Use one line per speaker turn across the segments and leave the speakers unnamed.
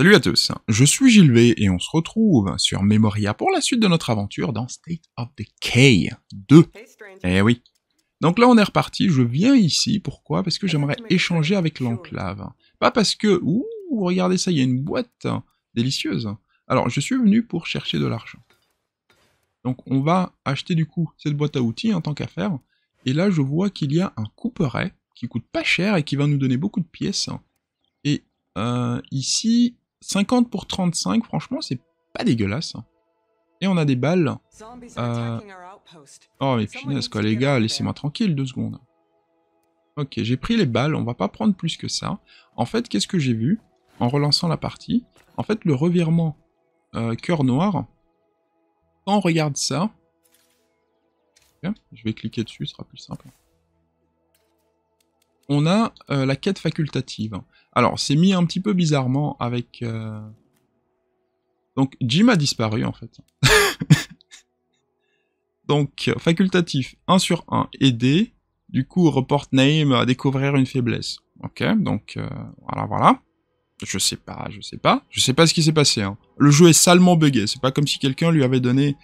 Salut à tous, je suis Gilvet et on se retrouve sur Memoria pour la suite de notre aventure dans State of Decay 2. eh oui. Donc là on est reparti, je viens ici, pourquoi Parce que j'aimerais échanger avec l'enclave. Pas parce que... Ouh, regardez ça, il y a une boîte délicieuse. Alors je suis venu pour chercher de l'argent. Donc on va acheter du coup cette boîte à outils en tant qu'affaire. Et là je vois qu'il y a un couperet qui coûte pas cher et qui va nous donner beaucoup de pièces. Et euh, ici, 50 pour 35, franchement, c'est pas dégueulasse. Et on a des balles. Euh, oh, mais finesse quoi, les gars, laissez-moi tranquille deux secondes. Ok, j'ai pris les balles, on va pas prendre plus que ça. En fait, qu'est-ce que j'ai vu en relançant la partie En fait, le revirement euh, cœur noir, quand on regarde ça... je vais cliquer dessus, ce sera plus simple on a euh, la quête facultative. Alors, c'est mis un petit peu bizarrement avec... Euh, donc, Jim a disparu, en fait. Donc, facultatif 1 sur 1, aider. Du coup, report name à découvrir une faiblesse. Ok, donc, euh, voilà, voilà. Je sais pas, je sais pas. Je sais pas ce qui s'est passé. Hein. Le jeu est salement buggé. C'est pas comme si quelqu'un lui avait donné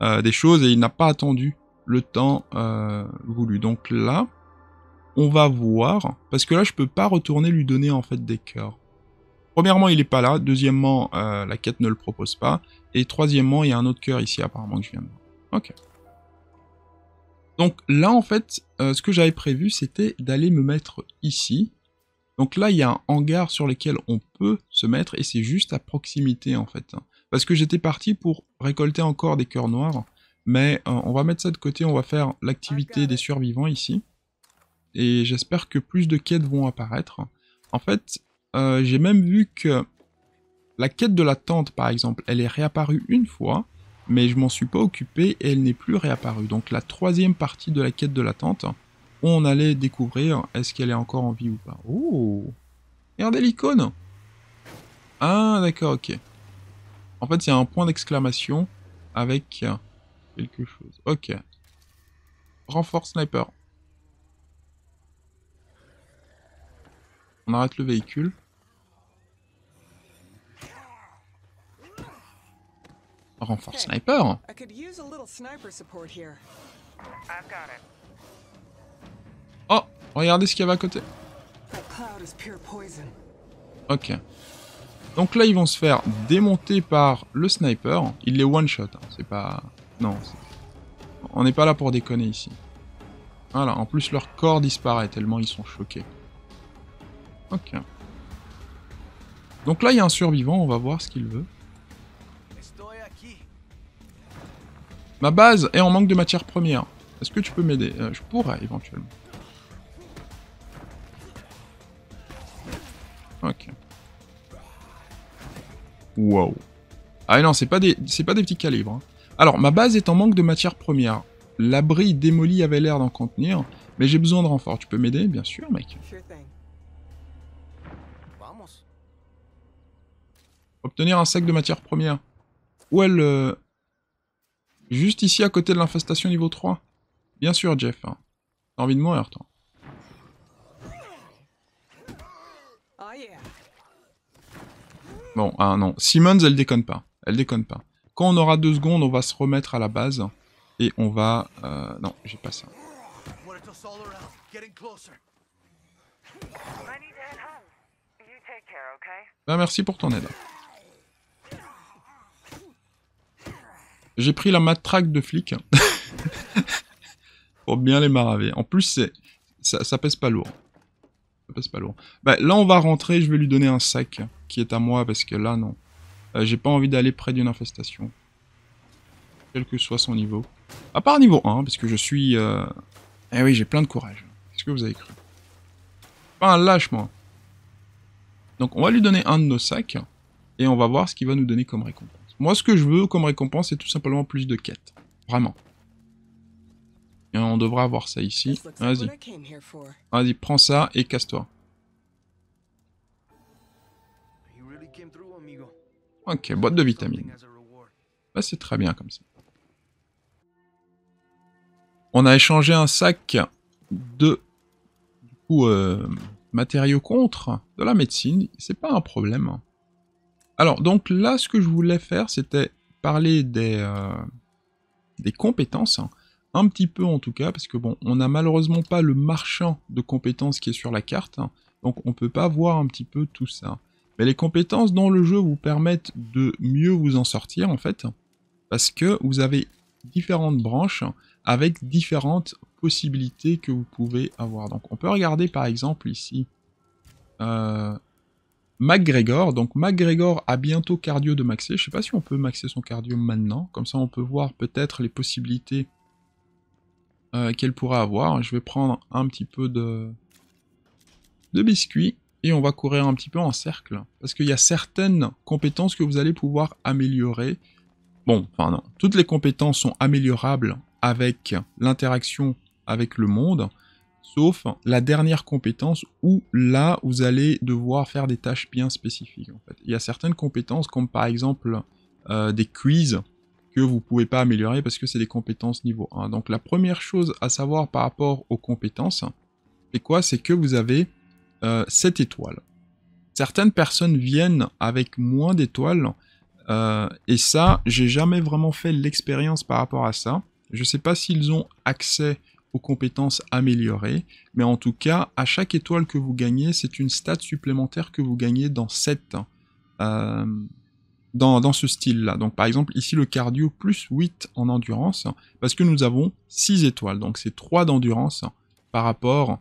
des choses et il n'a pas attendu le temps voulu. Donc là, on va voir, parce que là je peux pas retourner lui donner en fait des cœurs. Premièrement, il est pas là. Deuxièmement, euh, la quête ne le propose pas. Et troisièmement, il y a un autre cœur ici apparemment que je viens de voir. Ok. Donc là, en fait, euh, ce que j'avais prévu, c'était d'aller me mettre ici. Donc là, il y a un hangar sur lequel on peut se mettre, et c'est juste à proximité, en fait. Hein. Parce que j'étais parti pour récolter encore des cœurs noirs, mais euh, on va mettre ça de côté, on va faire l'activité des survivants ici et j'espère que plus de quêtes vont apparaître. En fait, euh, j'ai même vu que la quête de la tente, par exemple, elle est réapparue une fois, mais je m'en suis pas occupé et elle n'est plus réapparue. Donc la troisième partie de la quête de la tente, on allait découvrir est-ce qu'elle est encore en vie ou pas. Oh Regardez l'icône Ah, d'accord, ok. En fait, c'est un point d'exclamation avec quelque chose. Ok. Renfort sniper. On arrête le véhicule. Renfort sniper Oh Regardez ce qu'il y avait à côté. Ok. Donc là, ils vont se faire démonter par le sniper. Il les one-shot. Hein. C'est pas... Non. On n'est pas là pour déconner ici. Voilà. En plus, leur corps disparaît tellement ils sont choqués. Ok. Donc là, il y a un survivant, on va voir ce qu'il veut. Ma base est en manque de matières premières. Est-ce que tu peux m'aider euh, Je pourrais, éventuellement. Ok. Wow. Ah non, c'est pas, des, pas des petits calibres. Hein. Alors, ma base est en manque de matières premières. L'abri démoli avait l'air d'en contenir, mais j'ai besoin de renfort. Tu peux m'aider Bien sûr, mec. Obtenir un sac de matière première. Où elle... Euh, juste ici, à côté de l'infestation niveau 3. Bien sûr, Jeff. Hein. T'as envie de mourir, toi. Bon, ah non. Simmons, elle déconne pas. Elle déconne pas. Quand on aura deux secondes, on va se remettre à la base. Et on va... Euh, non, j'ai pas ça. Bah, merci pour ton aide. J'ai pris la matraque de flic. pour bien les maraver. En plus, ça, pèse pas lourd. Ça pèse pas lourd. Bah, là, on va rentrer. Je vais lui donner un sac qui est à moi parce que là, non. Euh, j'ai pas envie d'aller près d'une infestation. Quel que soit son niveau. À part niveau 1, parce que je suis... Euh, eh oui, j'ai plein de courage. Qu'est-ce que vous avez cru Pas un lâche, moi. Donc, on va lui donner un de nos sacs. Et on va voir ce qu'il va nous donner comme récompense. Moi, ce que je veux comme récompense, c'est tout simplement plus de quêtes. Vraiment. Et on devra avoir ça ici. Vas-y. Vas-y, prends ça et casse-toi. Ok, boîte de vitamines. Bah, c'est très bien comme ça. On a échangé un sac de du coup, euh, matériaux contre de la médecine. C'est pas un problème. Alors, donc là, ce que je voulais faire, c'était parler des, euh, des compétences, hein. un petit peu en tout cas, parce que bon, on n'a malheureusement pas le marchand de compétences qui est sur la carte, hein. donc on ne peut pas voir un petit peu tout ça. Mais les compétences dans le jeu vous permettent de mieux vous en sortir en fait, parce que vous avez différentes branches avec différentes possibilités que vous pouvez avoir. Donc on peut regarder par exemple ici euh, MacGregor, Donc MacGregor a bientôt cardio de maxer. Je ne sais pas si on peut maxer son cardio maintenant. Comme ça, on peut voir peut-être les possibilités euh, qu'elle pourra avoir. Je vais prendre un petit peu de, de biscuits. Et on va courir un petit peu en cercle. Parce qu'il y a certaines compétences que vous allez pouvoir améliorer. Bon, enfin non. Toutes les compétences sont améliorables avec l'interaction avec le monde sauf la dernière compétence où là vous allez devoir faire des tâches bien spécifiques. Il y a certaines compétences comme par exemple euh, des quiz que vous pouvez pas améliorer parce que c'est des compétences niveau 1. Donc la première chose à savoir par rapport aux compétences, c'est quoi C'est que vous avez cette euh, 7 étoiles. Certaines personnes viennent avec moins d'étoiles euh, et ça, j'ai jamais vraiment fait l'expérience par rapport à ça. Je ne sais pas s'ils ont accès compétences améliorées, mais en tout cas, à chaque étoile que vous gagnez, c'est une stat supplémentaire que vous gagnez dans cette... Euh, dans, ce style-là. Donc par exemple, ici le cardio, plus 8 en endurance, parce que nous avons 6 étoiles, donc c'est 3 d'endurance par rapport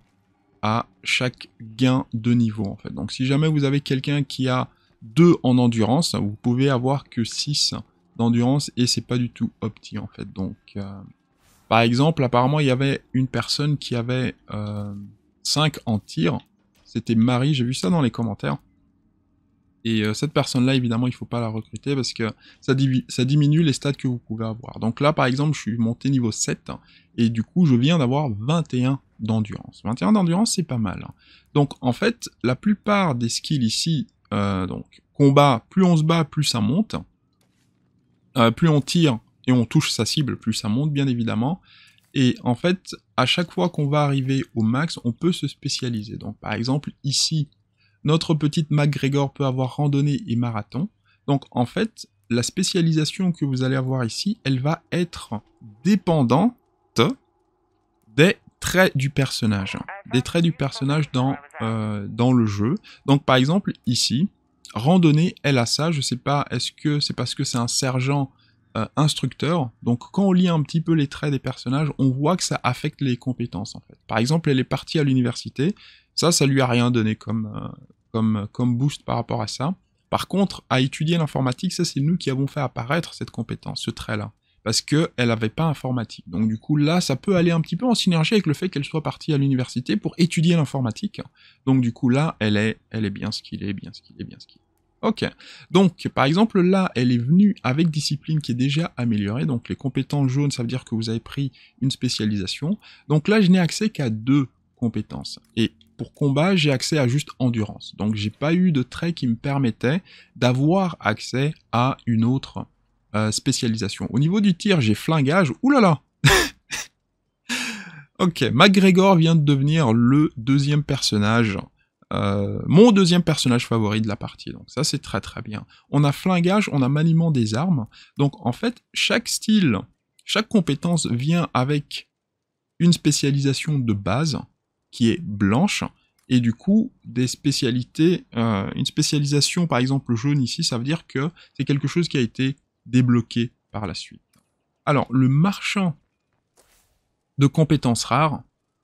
à chaque gain de niveau en fait. Donc si jamais vous avez quelqu'un qui a 2 en endurance, vous pouvez avoir que 6 d'endurance et c'est pas du tout opti en fait. Donc euh, par exemple, apparemment, il y avait une personne qui avait 5 euh, en tir. C'était Marie, j'ai vu ça dans les commentaires. Et euh, cette personne-là, évidemment, il ne faut pas la recruter parce que ça, diminue les stats que vous pouvez avoir. Donc là, par exemple, je suis monté niveau 7 et du coup, je viens d'avoir 21 d'endurance. 21 d'endurance, c'est pas mal. Donc en fait, la plupart des skills ici, euh, donc combat, plus on se bat, plus ça monte. plus on tire, et on touche sa cible, plus ça monte bien évidemment. Et en fait, à chaque fois qu'on va arriver au max, on peut se spécialiser. Donc par exemple, ici, notre petite MacGregor peut avoir randonnée et marathon. Donc en fait, la spécialisation que vous allez avoir ici, elle va être dépendante des traits du personnage. Des traits du personnage dans, euh, dans le jeu. Donc par exemple, ici, randonnée, elle a ça. Je sais pas, est-ce que c'est parce que c'est un sergent euh, instructeur. Donc quand on lit un petit peu les traits des personnages, on voit que ça affecte les compétences en fait. Par exemple, elle est partie à l'université, ça, ça lui a rien donné comme, euh, comme, comme boost par rapport à ça. Par contre, à étudier l'informatique, ça c'est nous qui avons fait apparaître cette compétence, ce trait-là. Parce que elle n'avait pas informatique. Donc du coup, là, ça peut aller un petit peu en synergie avec le fait qu'elle soit partie à l'université pour étudier l'informatique. Donc du coup, là, elle est, elle est bien ce qu'il est, bien ce qu'il est, bien ce qu'il est. Ok. Donc, par exemple, là, elle est venue avec discipline qui est déjà améliorée. Donc, les compétences jaunes, ça veut dire que vous avez pris une spécialisation. Donc là, je n'ai accès qu'à deux compétences. Et pour combat, j'ai accès à juste endurance. Donc, j'ai pas eu de trait qui me permettait d'avoir accès à une autre euh, spécialisation. Au niveau du tir, j'ai flingage. Oulala là là Ok, McGregor vient de devenir le deuxième personnage euh, mon deuxième personnage favori de la partie. Donc ça c'est très très bien. On a flingage, on a maniement des armes. Donc en fait, chaque style, chaque compétence vient avec une spécialisation de base qui est blanche et du coup des spécialités, euh, une spécialisation par exemple jaune ici, ça veut dire que c'est quelque chose qui a été débloqué par la suite. Alors le marchand de compétences rares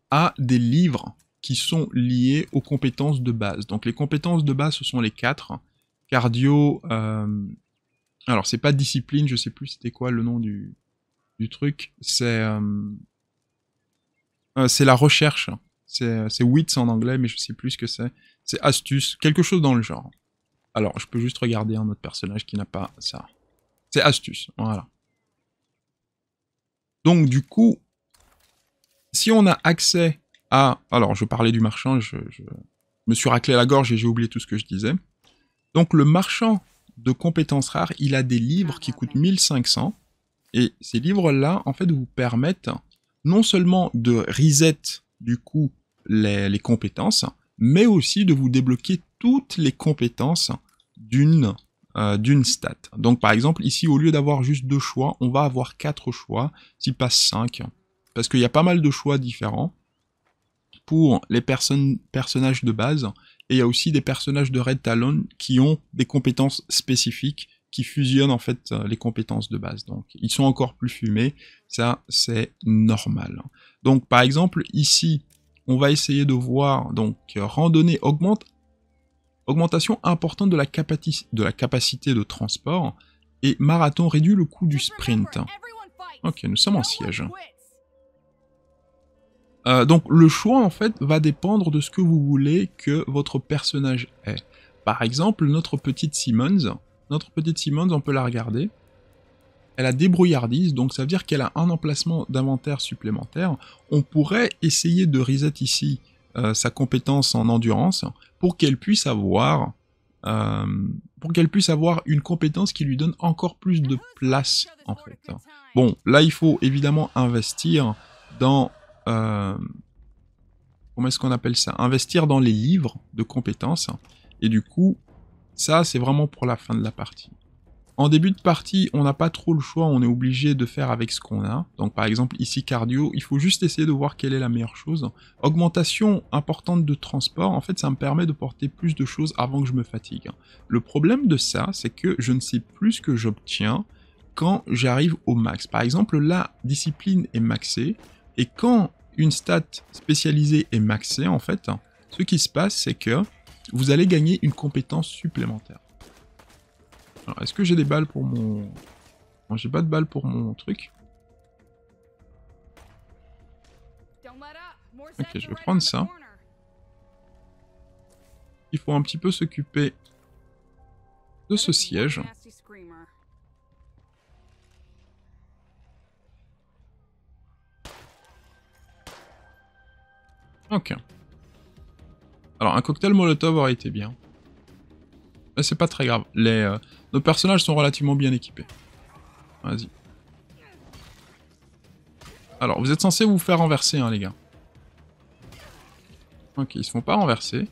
a des livres qui sont liées aux compétences de base. Donc les compétences de base, ce sont les quatre. Cardio, euh, alors c'est pas discipline, je sais plus c'était quoi le nom du, du truc, c'est euh, euh c'est la recherche, c'est wits en anglais, mais je sais plus ce que c'est, c'est astuce, quelque chose dans le genre. Alors je peux juste regarder un autre personnage qui n'a pas ça. C'est astuce, voilà. Donc du coup, si on a accès ah, alors, je parlais du marchand, je, me suis raclé la gorge et j'ai oublié tout ce que je disais. Donc, le marchand de compétences rares, il a des livres qui coûtent 1500. Et ces livres-là, en fait, vous permettent non seulement de reset, du coup, les, compétences, mais aussi de vous débloquer toutes les compétences d'une euh, d'une stat. Donc par exemple, ici, au lieu d'avoir juste deux choix, on va avoir quatre choix, s'il passe cinq, parce qu'il y a pas mal de choix différents les personnes, personnages de base, et il y a aussi des personnages de Red Talon qui ont des compétences spécifiques qui fusionnent en fait euh, les compétences de base. Donc ils sont encore plus fumés, ça c'est normal. Donc par exemple ici, on va essayer de voir donc randonnée augmente augmentation importante de la, capacité de la capacité de transport et marathon réduit le coût du sprint. OK, nous sommes en siège. Euh, donc le choix en fait va dépendre de ce que vous voulez que votre personnage ait. Par exemple, notre petite Simmons, notre petite Simmons, on peut la regarder. Elle a débrouillardise, donc ça veut dire qu'elle a un emplacement d'inventaire supplémentaire. On pourrait essayer de reset ici euh, sa compétence en endurance pour qu'elle puisse avoir euh, pour qu'elle puisse avoir une compétence qui lui donne encore plus de place en fait. Bon, là il faut évidemment investir dans euh, comment est-ce qu'on appelle ça Investir dans les livres de compétences. Et du coup, ça, c'est vraiment pour la fin de la partie. En début de partie, on n'a pas trop le choix, on est obligé de faire avec ce qu'on a. Donc par exemple ici cardio, il faut juste essayer de voir quelle est la meilleure chose. Augmentation importante de transport, en fait ça me permet de porter plus de choses avant que je me fatigue. Le problème de ça, c'est que je ne sais plus ce que j'obtiens quand j'arrive au max. Par exemple la discipline est maxée, et quand une stat spécialisée est maxée, en fait, ce qui se passe, c'est que vous allez gagner une compétence supplémentaire. Alors, est-ce que j'ai des balles pour mon... Non, j'ai pas de balles pour mon truc. Ok, je vais prendre ça. Il faut un petit peu s'occuper de ce siège. Ok. Alors, un cocktail Molotov aurait été bien. Mais c'est pas très grave. Les, euh, nos personnages sont relativement bien équipés. Vas-y. Alors, vous êtes censés vous faire renverser, hein, les gars. Ok, ils se font pas renverser.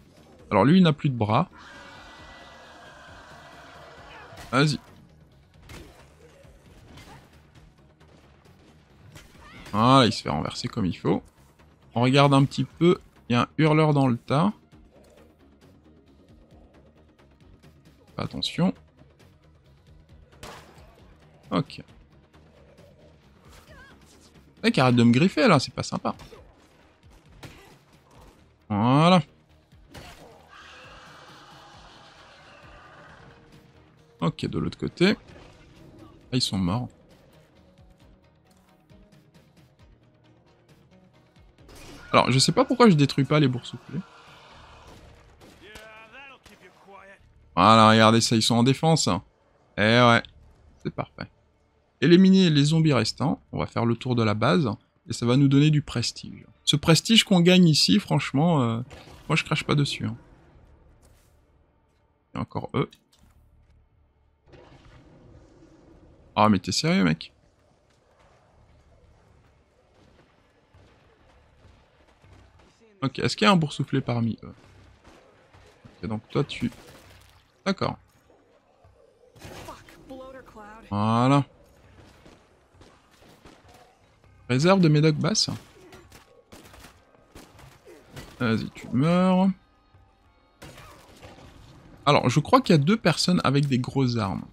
Alors, lui, il n'a plus de bras. Vas-y. Voilà, il se fait renverser comme il faut. On regarde un petit peu. Il y a un hurleur dans le tas. Attention. Ok. Mec, arrête de me griffer là, c'est pas sympa. Voilà. Ok, de l'autre côté. Ah, ils sont morts. Alors, je sais pas pourquoi je détruis pas les boursouflés. Voilà, regardez ça, ils sont en défense. Eh ouais, c'est parfait. Éliminer les zombies restants, on va faire le tour de la base, et ça va nous donner du prestige. Ce prestige qu'on gagne ici, franchement, euh, moi je crache pas dessus. Il y a encore eux. Ah oh, mais t'es sérieux mec Ok, est-ce qu'il y a un boursouflé parmi eux Et donc toi tu... D'accord. Voilà. Réserve de médoc basse. Vas-y, tu meurs. Alors, je crois qu'il y a deux personnes avec des grosses armes.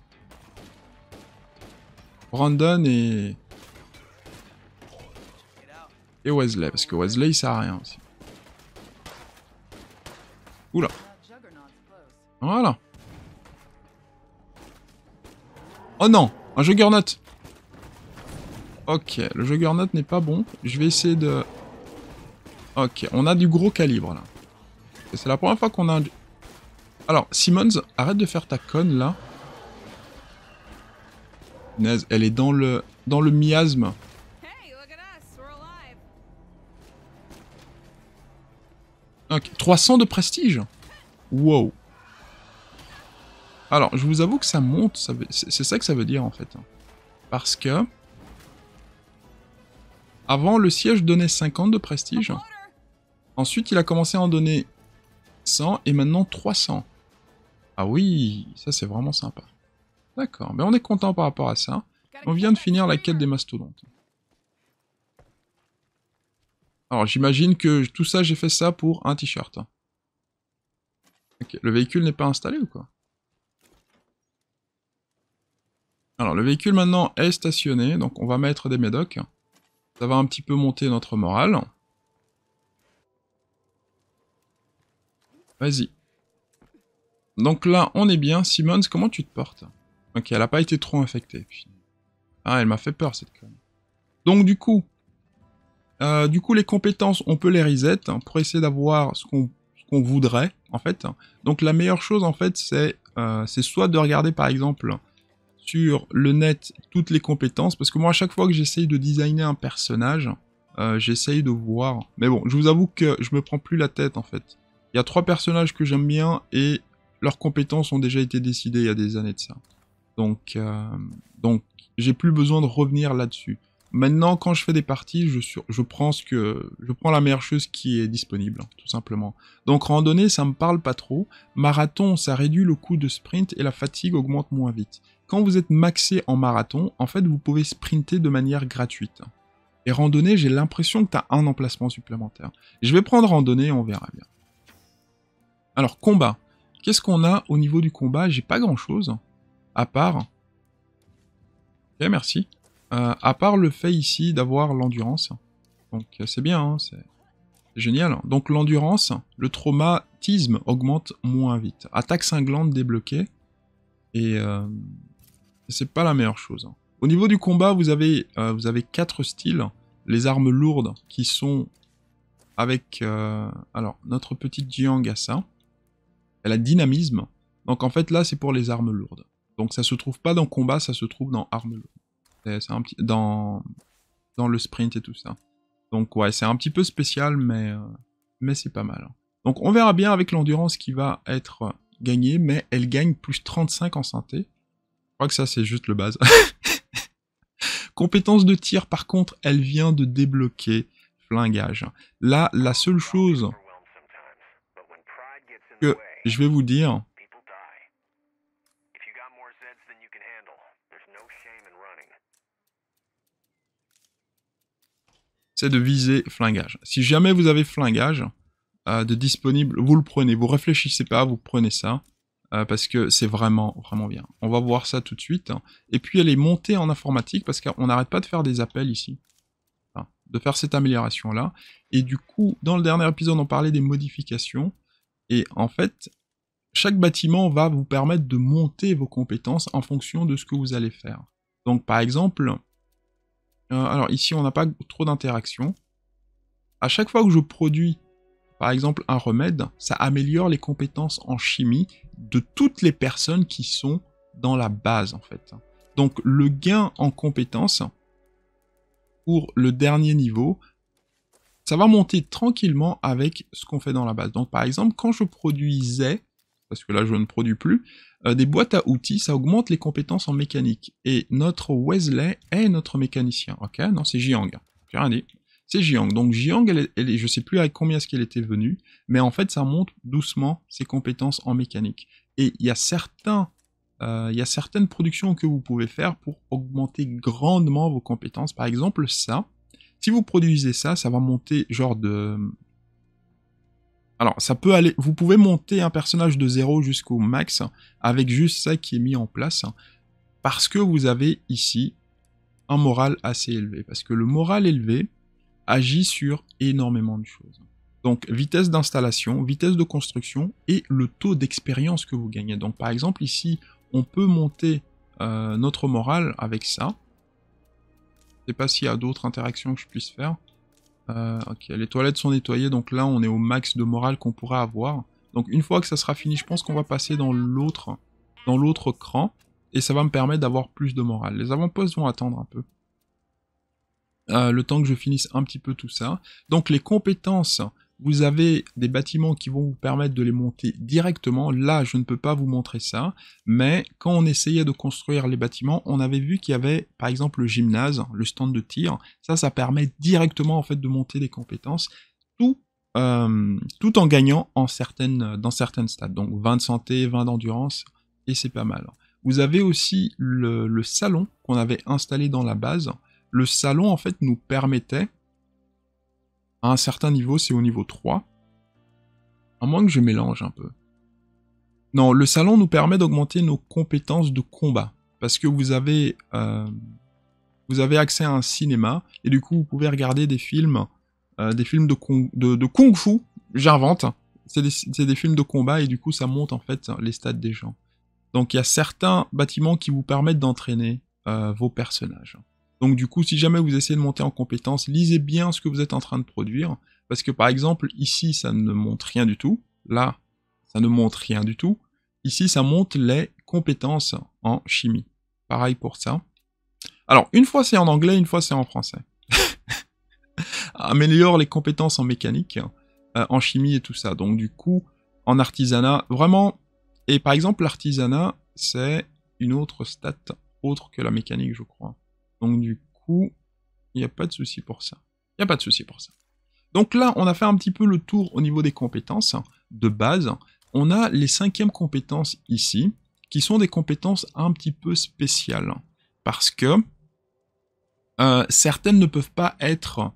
Brandon et... Et Wesley, parce que Wesley, il sert à rien aussi. Oula. Voilà. Oh non Un Juggernaut Ok, le Juggernaut n'est pas bon. Je vais essayer de... Ok, on a du gros calibre, là. C'est la première fois qu'on a un... Alors, Simmons, arrête de faire ta conne, là. elle est dans le, dans le miasme. 300 de prestige Wow. Alors, je vous avoue que ça monte, ça c'est ça que ça veut dire en fait. Parce que... Avant, le siège donnait 50 de prestige. Ensuite, il a commencé à en donner 100 et maintenant 300. Ah oui, ça c'est vraiment sympa. D'accord, mais on est content par rapport à ça. On vient de finir la quête des mastodontes. Alors j'imagine que tout ça, j'ai fait ça pour un t-shirt. Ok, le véhicule n'est pas installé ou quoi Alors le véhicule maintenant est stationné, donc on va mettre des médocs. Ça va un petit peu monter notre morale. Vas-y. Donc là, on est bien. Simmons, comment tu te portes Ok, elle n'a pas été trop infectée. Ah, elle m'a fait peur, cette conne. Donc du coup, euh, du coup, les compétences, on peut les reset hein, pour essayer d'avoir ce qu'on voudrait, en fait. Donc, la meilleure chose, en fait, euh, c'est soit de regarder, par exemple, sur le net, toutes les compétences, parce que moi, à chaque fois que j'essaye de designer un personnage, euh, j'essaye de voir. Mais bon, je vous avoue que je me prends plus la tête, en fait. Il y a trois personnages que j'aime bien, et leurs compétences ont déjà été décidées il y a des années de ça. Donc, donc j'ai plus besoin de revenir là-dessus. Maintenant, quand je fais des parties, je, prends la meilleure chose qui est disponible, tout simplement. Donc randonnée, ça me parle pas trop. Marathon, ça réduit le coût de sprint et la fatigue augmente moins vite. Quand vous êtes maxé en marathon, en fait, vous pouvez sprinter de manière gratuite. Et randonnée, j'ai l'impression que tu as un emplacement supplémentaire. Je vais prendre randonnée, on verra bien. Alors, combat. Qu'est-ce qu'on a au niveau du combat J'ai pas grand-chose, à part... Ok, merci. Euh, à part le fait ici d'avoir l'endurance. Donc euh, c'est bien, hein, c'est génial. Donc l'endurance, le traumatisme augmente moins vite. Attaque cinglante débloquée. Et euh, c'est pas la meilleure chose. Hein. Au niveau du combat, vous avez, vous avez quatre styles. Les armes lourdes qui sont avec... alors, notre petite Jiang à ça. Elle a dynamisme. Donc en fait là, c'est pour les armes lourdes. Donc ça se trouve pas dans combat, ça se trouve dans armes lourdes c'est un petit dans dans le sprint et tout ça. Donc ouais, c'est un petit peu spécial, mais euh, mais c'est pas mal. Donc on verra bien avec l'endurance qui va être euh, gagnée, mais elle gagne plus 35 en santé. Je crois que ça c'est juste le base. Compétence de tir, par contre, elle vient de débloquer flingage. Là, la seule chose que je vais vous dire, c'est de viser flingage. Si jamais vous avez flingage euh, de disponible, vous le prenez. Vous réfléchissez pas, vous prenez ça. Euh, parce que c'est vraiment, vraiment bien. On va voir ça tout de suite. Hein. Et puis elle est montée en informatique parce qu'on n'arrête pas de faire des appels ici. Hein, de faire cette amélioration-là. Et du coup, dans le dernier épisode, on parlait des modifications. Et en fait, chaque bâtiment va vous permettre de monter vos compétences en fonction de ce que vous allez faire. Donc par exemple, euh, alors ici on n'a pas trop d'interactions. À chaque fois que je produis par exemple un remède, ça améliore les compétences en chimie de toutes les personnes qui sont dans la base en fait. Donc le gain en compétences pour le dernier niveau, ça va monter tranquillement avec ce qu'on fait dans la base. Donc par exemple, quand je produisais parce que là je ne produis plus, euh, des boîtes à outils, ça augmente les compétences en mécanique. Et notre Wesley est notre mécanicien, ok Non, c'est Jiang. J'ai rien dit. C'est Jiang. Donc Jiang, je ne sais plus avec combien est-ce qu'elle était venue, mais en fait ça monte doucement ses compétences en mécanique. Et il y a certains euh, il y a certaines productions que vous pouvez faire pour augmenter grandement vos compétences. Par exemple, ça. Si vous produisez ça, ça va monter genre de alors, ça peut aller. Vous pouvez monter un personnage de 0 jusqu'au max avec juste ça qui est mis en place. Parce que vous avez ici un moral assez élevé. Parce que le moral élevé agit sur énormément de choses. Donc, vitesse d'installation, vitesse de construction et le taux d'expérience que vous gagnez. Donc, par exemple, ici, on peut monter euh, notre moral avec ça. Je ne sais pas s'il y a d'autres interactions que je puisse faire. Euh, les toilettes sont nettoyées, donc là on est au max de morale qu'on pourra avoir. Donc une fois que ça sera fini, je pense qu'on va passer dans l'autre dans l'autre cran, et ça va me permettre d'avoir plus de morale. Les avant-postes vont attendre un peu. Euh, le temps que je finisse un petit peu tout ça. Donc les compétences, vous avez des bâtiments qui vont vous permettre de les monter directement. Là, je ne peux pas vous montrer ça, mais quand on essayait de construire les bâtiments, on avait vu qu'il y avait par exemple le gymnase, le stand de tir. Ça, ça permet directement en fait de monter des compétences, tout, euh, tout en gagnant en certaines, dans certaines stades. Donc 20 de santé, 20 d'endurance, et c'est pas mal. Vous avez aussi le salon qu'on avait installé dans la base. Le salon en fait nous permettait à un certain niveau, c'est au niveau 3. À moins que je mélange un peu. Non, le salon nous permet d'augmenter nos compétences de combat. Parce que vous avez, euh, vous avez accès à un cinéma, et du coup, vous pouvez regarder des films, euh, des films de, kung, de, kung fu, j'invente. C'est des, films de combat, et du coup, ça monte en fait les stats des gens. Donc, il y a certains bâtiments qui vous permettent d'entraîner euh, vos personnages. Donc du coup, si jamais vous essayez de monter en compétence, lisez bien ce que vous êtes en train de produire, parce que par exemple, ici, ça ne montre rien du tout, là, ça ne monte rien du tout, ici, ça monte les compétences en chimie. Pareil pour ça. Alors, une fois c'est en anglais, une fois c'est en français. Améliore les compétences en mécanique, euh, en chimie et tout ça. Donc du coup, en artisanat, vraiment, et par exemple, l'artisanat, c'est une autre stat, autre que la mécanique, je crois. Donc du coup, il n'y a pas de souci pour ça. Il n'y a pas de souci pour ça. Donc là, on a fait un petit peu le tour au niveau des compétences hein, de base. On a les cinquièmes compétences ici, qui sont des compétences un petit peu spéciales. Parce que euh, certaines ne peuvent pas être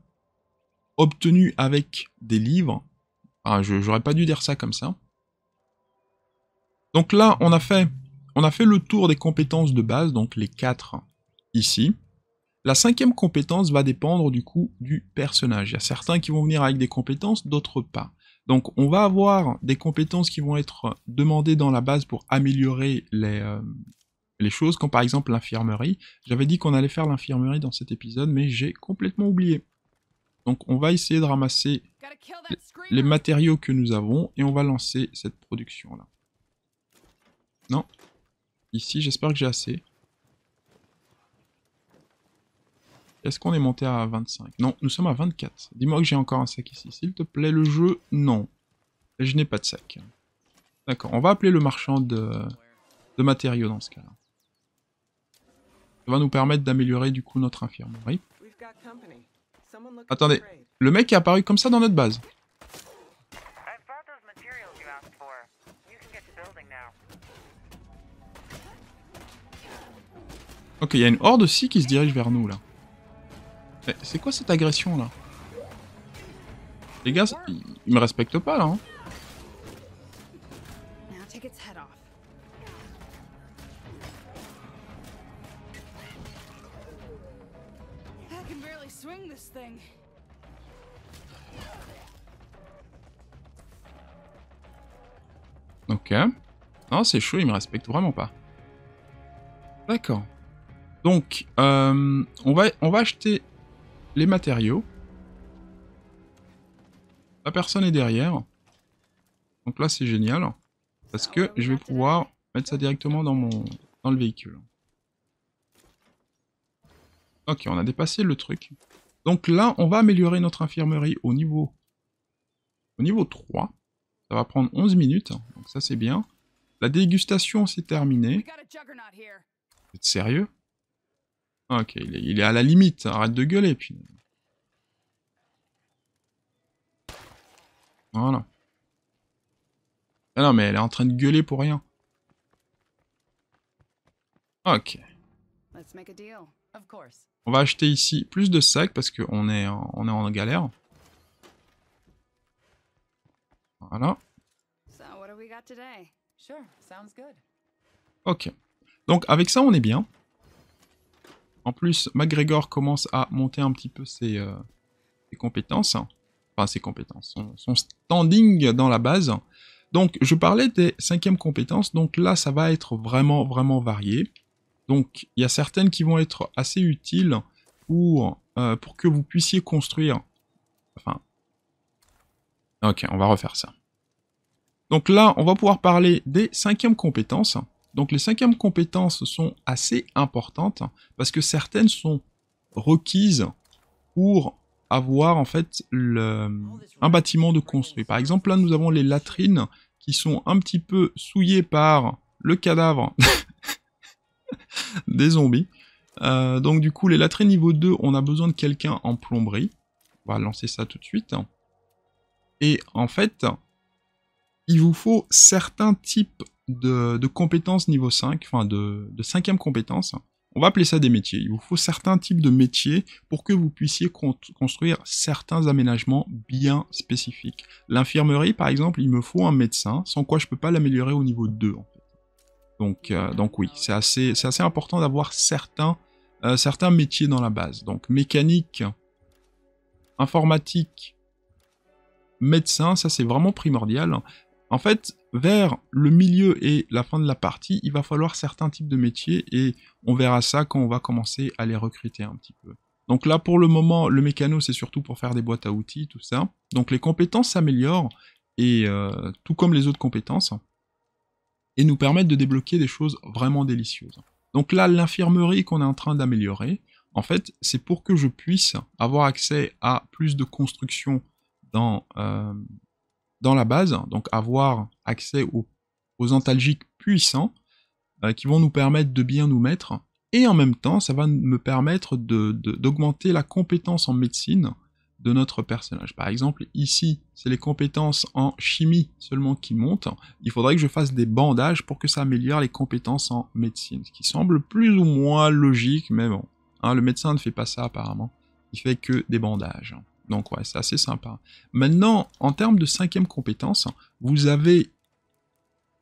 obtenues avec des livres. Ah, je n'aurais pas dû dire ça comme ça. Donc là, on a fait, on a fait le tour des compétences de base, donc les quatre ici. La cinquième compétence va dépendre du coup du personnage. Il y a certains qui vont venir avec des compétences, d'autres pas. Donc on va avoir des compétences qui vont être demandées dans la base pour améliorer les, euh, les choses, comme par exemple l'infirmerie. J'avais dit qu'on allait faire l'infirmerie dans cet épisode, mais j'ai complètement oublié. Donc on va essayer de ramasser les matériaux que nous avons et on va lancer cette production là. Non Ici j'espère que j'ai assez. Est-ce qu'on est monté à 25 Non, nous sommes à 24. Dis-moi que j'ai encore un sac ici. S'il te plaît, le jeu, non. Je n'ai pas de sac. D'accord, on va appeler le marchand de, matériaux dans ce cas-là. Ça va nous permettre d'améliorer du coup notre infirmerie. Attendez, le mec est apparu comme ça dans notre base. Ok, il y a une horde aussi qui se dirige vers nous là. C'est quoi cette agression là Les gars, ils, me respectent pas là. Ok. Non, c'est chaud, il me respectent vraiment pas. D'accord. Donc, euh, on, va, on va acheter les matériaux. La personne est derrière. Donc là, c'est génial. Parce que je vais pouvoir mettre ça directement dans, mon, dans le véhicule. Ok, on a dépassé le truc. Donc là, on va améliorer notre infirmerie au niveau, au niveau 3. Ça va prendre 11 minutes, donc ça c'est bien. La dégustation, c'est terminé. Vous êtes sérieux ok, il est, à la limite, arrête de gueuler, puis. Voilà. Ah non, mais elle est en train de gueuler pour rien. Ok. On va acheter ici plus de sacs parce qu'on est, est en galère. Voilà. Ok. Donc avec ça, on est bien. En plus, McGregor commence à monter un petit peu ses, euh, compétences, hein. enfin ses compétences, son, standing dans la base. Donc, je parlais des cinquièmes compétences, donc là, ça va être vraiment, vraiment varié. Donc, il y a certaines qui vont être assez utiles pour, euh, pour que vous puissiez construire... Enfin... Ok, on va refaire ça. Donc là, on va pouvoir parler des cinquièmes compétences. Donc les cinquièmes compétences sont assez importantes parce que certaines sont requises pour avoir en fait un bâtiment de construit. Par exemple, là nous avons les latrines qui sont un petit peu souillées par le cadavre des zombies. Euh, donc du coup, les latrines niveau 2, on a besoin de quelqu'un en plomberie. On va lancer ça tout de suite. Et en fait, il vous faut certains types de, compétences niveau 5, enfin de, de cinquième compétence, on va appeler ça des métiers. Il vous faut certains types de métiers pour que vous puissiez construire certains aménagements bien spécifiques. L'infirmerie, par exemple, il me faut un médecin, sans quoi je ne peux pas l'améliorer au niveau 2. donc, euh, donc oui, c'est assez, assez important d'avoir certains, euh, certains métiers dans la base. Donc mécanique, informatique, médecin, ça c'est vraiment primordial. En fait, vers le milieu et la fin de la partie, il va falloir certains types de métiers et on verra ça quand on va commencer à les recruter un petit peu. Donc là, pour le moment, le mécano, c'est surtout pour faire des boîtes à outils, tout ça. Donc les compétences s'améliorent, et euh, tout comme les autres compétences, et nous permettent de débloquer des choses vraiment délicieuses. Donc là, l'infirmerie qu'on est en train d'améliorer, en fait, c'est pour que je puisse avoir accès à plus de construction dans, euh, dans la base, donc avoir accès aux, antalgiques puissants euh, qui vont nous permettre de bien nous mettre, et en même temps, ça va me permettre d'augmenter la compétence en médecine de notre personnage. Par exemple, ici, c'est les compétences en chimie seulement qui montent. Il faudrait que je fasse des bandages pour que ça améliore les compétences en médecine, ce qui semble plus ou moins logique, mais bon. Hein, le médecin ne fait pas ça apparemment. Il fait que des bandages. Donc ouais, c'est assez sympa. Maintenant, en termes de cinquième compétence, vous avez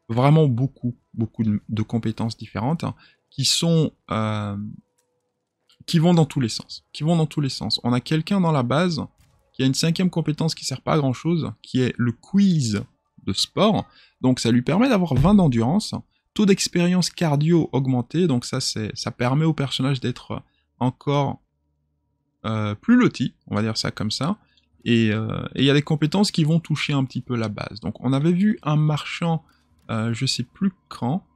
vraiment beaucoup, beaucoup de, compétences différentes hein, qui sont... Euh, qui vont dans tous les sens. Qui vont dans tous les sens. On a quelqu'un dans la base qui a une cinquième compétence qui sert pas à grand chose, qui est le quiz de sport. Donc ça lui permet d'avoir 20 d'endurance, taux d'expérience cardio augmenté, donc ça c'est ça permet au personnage d'être encore euh, plus lotis, on va dire ça comme ça, euh, et il y a des compétences qui vont toucher un petit peu la base. Donc on avait vu un marchand, euh, je sais plus quand,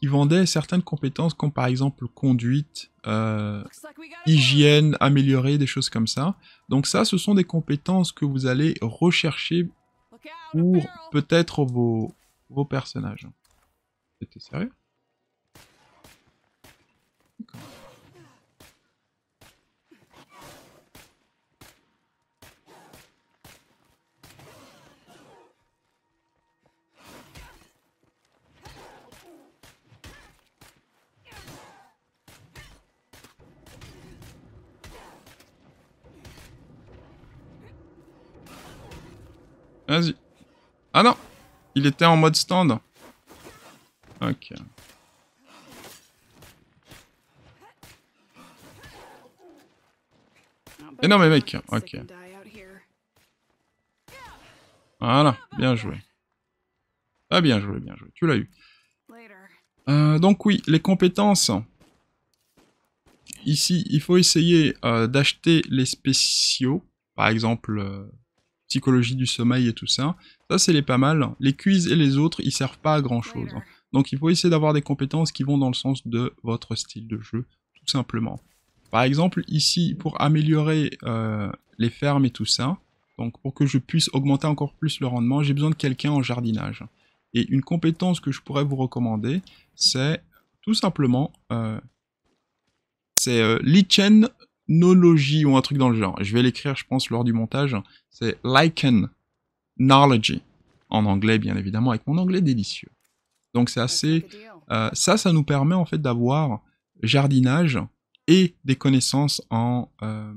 qui vendait certaines compétences comme par exemple conduite, hygiène, améliorer, des choses comme ça. Donc ça, ce sont des compétences que vous allez rechercher pour peut-être vos, vos personnages. C'était sérieux Ah non Il était en mode stand. Ok. Et non mais mec, ok. Voilà, bien joué. Ah bien joué, bien joué, tu l'as eu. Euh, donc oui, les compétences. Ici, il faut essayer euh, d'acheter les spéciaux. Par exemple, euh, psychologie du sommeil et tout ça. Ça, c'est les pas mal. Les quiz et les autres, ils servent pas à grand chose. Donc il faut essayer d'avoir des compétences qui vont dans le sens de votre style de jeu, tout simplement. Par exemple, ici, pour améliorer euh, les fermes et tout ça, donc pour que je puisse augmenter encore plus le rendement, j'ai besoin de quelqu'un en jardinage. Et une compétence que je pourrais vous recommander, c'est tout simplement... Euh, c'est euh, Lichen ou un truc dans le genre. Je vais l'écrire, je pense, lors du montage. C'est lichenology, En anglais, bien évidemment, avec mon anglais délicieux. Donc c'est assez... Euh, ça, ça nous permet en fait d'avoir jardinage et des connaissances en, euh,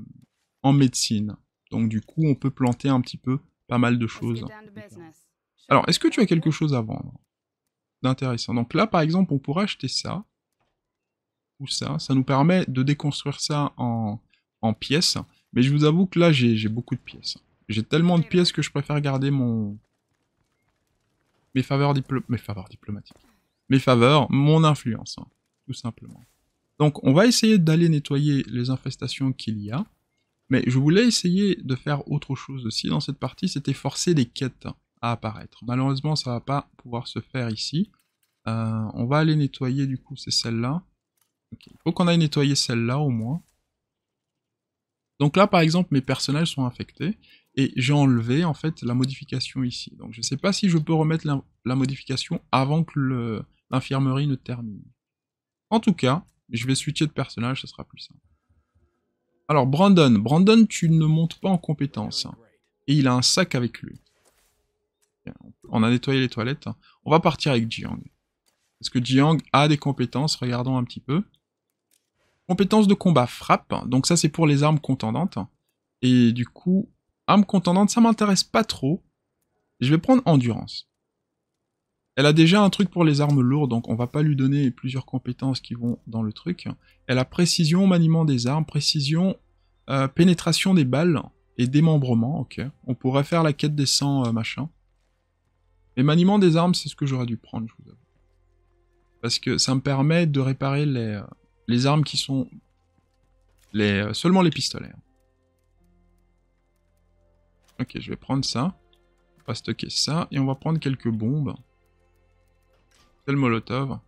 en médecine. Donc du coup, on peut planter un petit peu pas mal de choses. Alors, est-ce que tu as quelque chose à vendre D'intéressant. Donc là, par exemple, on pourrait acheter ça ça. Ça nous permet de déconstruire ça en, pièces. Mais je vous avoue que là, j'ai beaucoup de pièces. J'ai tellement de pièces que je préfère garder mon... Mes faveurs, diplomatiques. Mes faveurs, mon influence, hein, tout simplement. Donc, on va essayer d'aller nettoyer les infestations qu'il y a. Mais je voulais essayer de faire autre chose aussi dans cette partie, c'était forcer des quêtes à apparaître. Malheureusement, ça va pas pouvoir se faire ici. Euh, on va aller nettoyer du coup, c'est celle-là. Il faut qu'on aille nettoyer celle-là au moins. Donc là, par exemple, mes personnages sont infectés et j'ai enlevé en fait la modification ici. Donc je ne sais pas si je peux remettre la, modification avant que l'infirmerie ne termine. En tout cas, je vais switcher de personnage, ce sera plus simple. Alors Brandon, Brandon tu ne montes pas en compétence. et il a un sac avec lui. On a nettoyé les toilettes. Hein. On va partir avec Jiang. Parce que Jiang a des compétences, regardons un petit peu. Compétence de combat frappe, donc ça c'est pour les armes contendantes. Et du coup, armes contendantes, ça m'intéresse pas trop. Je vais prendre endurance. Elle a déjà un truc pour les armes lourdes, donc on va pas lui donner plusieurs compétences qui vont dans le truc. Elle a précision, maniement des armes, précision, euh, pénétration des balles et démembrement, ok. On pourrait faire la quête des 100 euh, machin. Mais maniement des armes, c'est ce que j'aurais dû prendre, je vous avoue. Parce que ça me permet de réparer les, euh, les armes qui sont les, euh, seulement les pistolets. Ok, je vais prendre ça. On va stocker ça. Et on va prendre quelques bombes. tel molotov.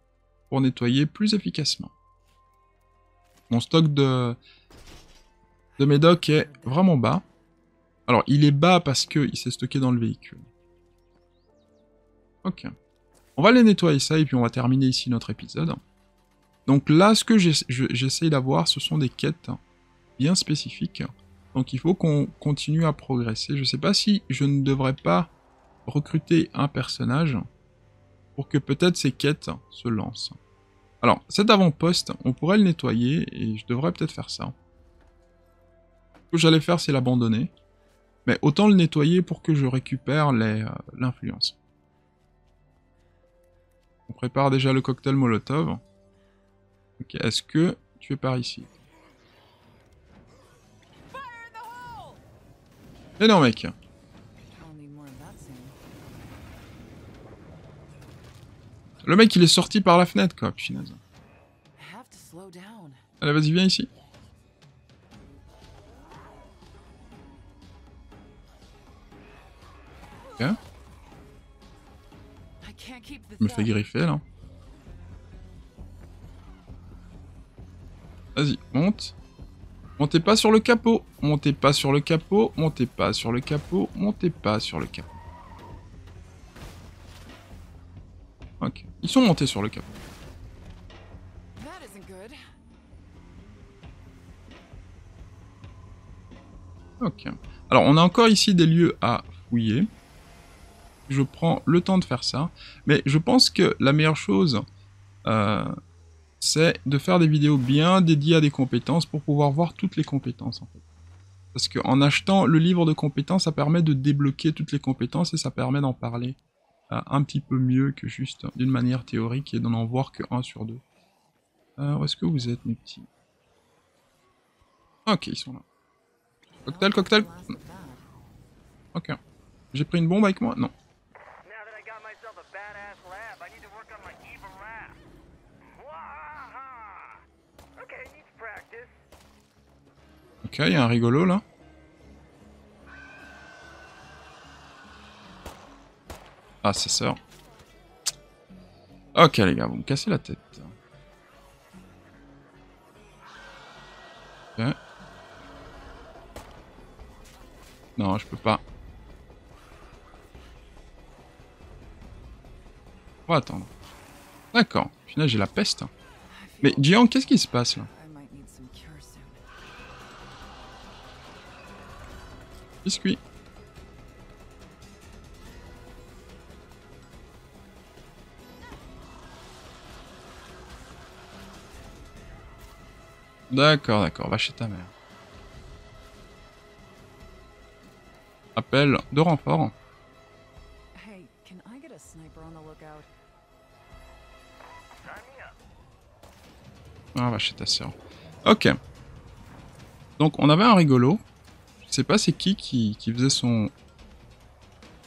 Pour nettoyer plus efficacement. Mon stock de, de médoc est vraiment bas. Alors, il est bas parce qu'il s'est stocké dans le véhicule. Ok. On va les nettoyer ça et puis on va terminer ici notre épisode. Donc là, ce que j'essaye d'avoir, ce sont des quêtes hein, bien spécifiques. Donc il faut qu'on continue à progresser. Je ne sais pas si je ne devrais pas recruter un personnage pour que peut-être ces quêtes se lancent. Alors, cet avant-poste, on pourrait le nettoyer et je devrais peut-être faire ça. Ce que j'allais faire, c'est l'abandonner. Mais autant le nettoyer pour que je récupère euh, l'influence. on prépare déjà le cocktail Molotov. Ok, est-ce que tu es par ici Mais eh non, mec Le mec, il est sorti par la fenêtre, quoi, Putain. Allez, vas-y, viens ici. Ok.
Je me fais
griffer, là. Vas-y, monte. Montez pas sur le capot. Montez pas sur le capot. Montez pas sur le capot. Montez pas sur le capot. Ok. Ils sont montés sur le capot. Ok. Alors, on a encore ici des lieux à fouiller. Je prends le temps de faire ça. Mais je pense que la meilleure chose... Euh, c'est de faire des vidéos bien dédiées à des compétences pour pouvoir voir toutes les compétences en fait. Parce qu'en achetant le livre de compétences, ça permet de débloquer toutes les compétences et ça permet d'en parler euh, un petit peu mieux que juste d'une manière théorique et d'en voir que 1 sur 2. Euh, où est-ce que vous êtes mes petits Ok, ils sont là. Cocktail, cocktail Ok. J'ai pris une bombe avec moi Non. Ok, il y a un rigolo là. Ah, ça sort. Ok les gars, vous me cassez la tête. Non, je peux pas. On va attendre. D'accord. final j'ai la peste. Mais Jian, qu'est-ce qui se passe là Biscuit. D'accord, d'accord, va chez ta mère. Appel de renfort. Ah, va chez ta sœur. Ok. Donc, on avait un rigolo sais pas c'est qui, qui, qui faisait son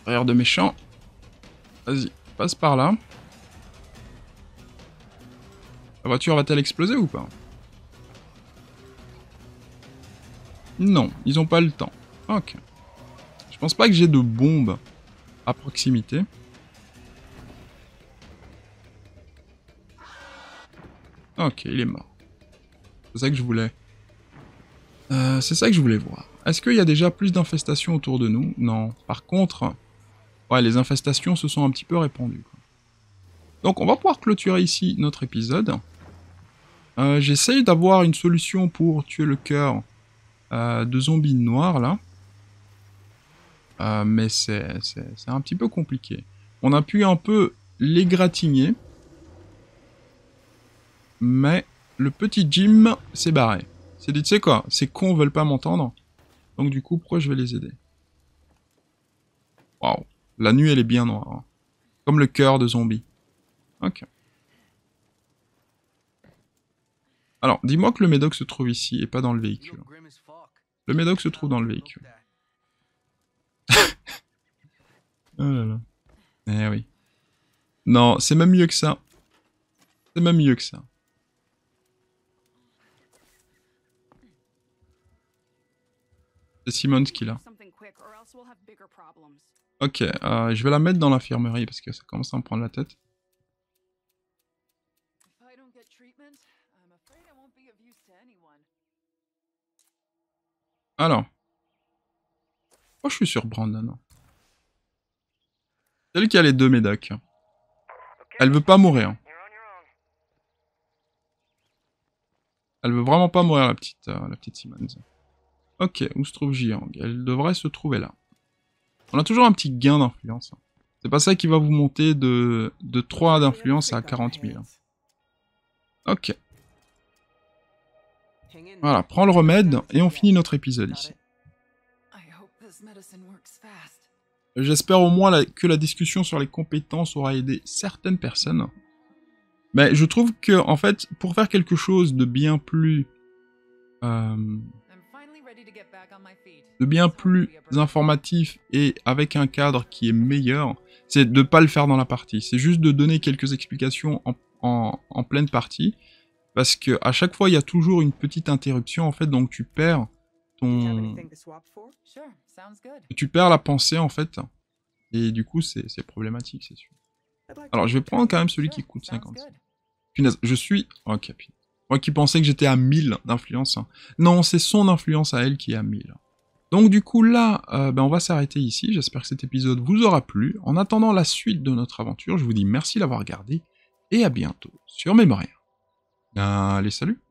rire de méchant. Vas-y, passe par là. La voiture va-t-elle exploser ou pas Non, ils ont pas le temps. Ok. Je pense pas que j'ai de bombes à proximité. Ok, il est mort. C'est ça que je voulais. Euh, c'est ça que je voulais voir. Est-ce qu'il y a déjà plus d'infestations autour de nous Non. Par contre, les infestations se sont un petit peu répandues. Donc on va pouvoir clôturer ici notre épisode. Euh, j'essaye d'avoir une solution pour tuer le cœur euh, de zombies noirs, là. Euh, mais c'est un petit peu compliqué. On a pu un peu l'égratigner. Mais le petit Jim s'est barré. C'est dit, tu sais quoi, ces cons veulent pas m'entendre. Donc du coup, pourquoi je vais les aider Waouh, la nuit elle est bien noire. Hein. Comme le cœur de zombie. Ok. Alors, dis-moi que le médoc se trouve ici et pas dans le véhicule. Le médoc se trouve dans le véhicule. oh là là. Eh oui. Non, c'est même mieux que ça. C'est même mieux que ça. C'est Simmons qui l'a. Ok, euh, je vais la mettre dans l'infirmerie parce que ça commence à me prendre la tête. Alors. Oh, je suis sur Brandon. Celle qui a les deux médocs. Elle veut pas mourir. Elle veut vraiment pas mourir, la petite, euh, la petite Simmons. Ok, où se trouve Jiang Elle devrait se trouver là. On a toujours un petit gain d'influence. Hein. C'est pas ça qui va vous monter de, 3 d'influence à 40 000. Hein. Ok. Voilà, prends le remède et on finit notre épisode ici. J'espère au moins que la discussion sur les compétences aura aidé certaines personnes. Mais je trouve que, en fait, pour faire quelque chose de bien plus... Euh, de bien plus informatif et avec un cadre qui est meilleur, c'est de ne pas le faire dans la partie. C'est juste de donner quelques explications en, pleine partie. Parce que à chaque fois, il y a toujours une petite interruption, en fait, donc tu perds ton... Tu perds la pensée, en fait. Et du coup, c'est problématique, c'est sûr. Alors, je vais prendre quand même celui qui coûte 50. je suis... Ok, capitaine moi qui pensais que j'étais à 1000 d'influence. Hein. Non, c'est son influence à elle qui est à 1000. Donc du coup là, euh, ben, on va s'arrêter ici. J'espère que cet épisode vous aura plu. En attendant la suite de notre aventure, je vous dis merci d'avoir regardé et à bientôt sur Mémoria. Ben, allez, salut